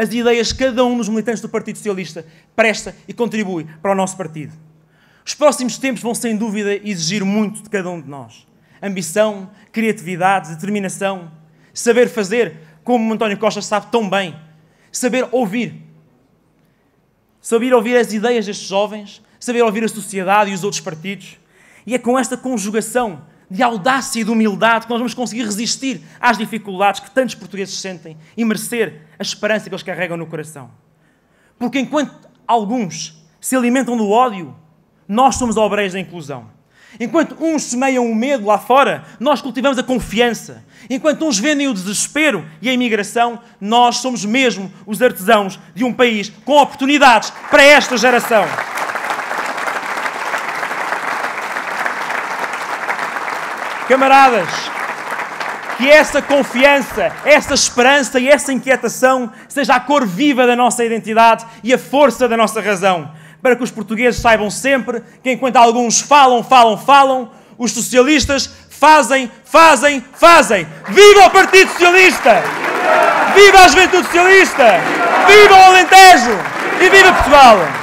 as ideias que cada um dos militantes do Partido Socialista presta e contribui para o nosso partido. Os próximos tempos vão, sem dúvida, exigir muito de cada um de nós. Ambição, criatividade, determinação, saber fazer, como António Costa sabe tão bem, saber ouvir. Saber ouvir as ideias destes jovens, saber ouvir a sociedade e os outros partidos. E é com esta conjugação de audácia e de humildade que nós vamos conseguir resistir às dificuldades que tantos portugueses sentem e merecer a esperança que eles carregam no coração. Porque enquanto alguns se alimentam do ódio, nós somos obreiros da inclusão. Enquanto uns semeiam o medo lá fora, nós cultivamos a confiança. Enquanto uns vendem o desespero e a imigração, nós somos mesmo os artesãos de um país com oportunidades para esta geração. Camaradas, que essa confiança, essa esperança e essa inquietação seja a cor viva da nossa identidade e a força da nossa razão, para que os portugueses saibam sempre que, enquanto alguns falam, falam, falam, os socialistas fazem, fazem, fazem. Viva o Partido Socialista! Viva a Juventude Socialista! Viva o Alentejo! E viva Portugal!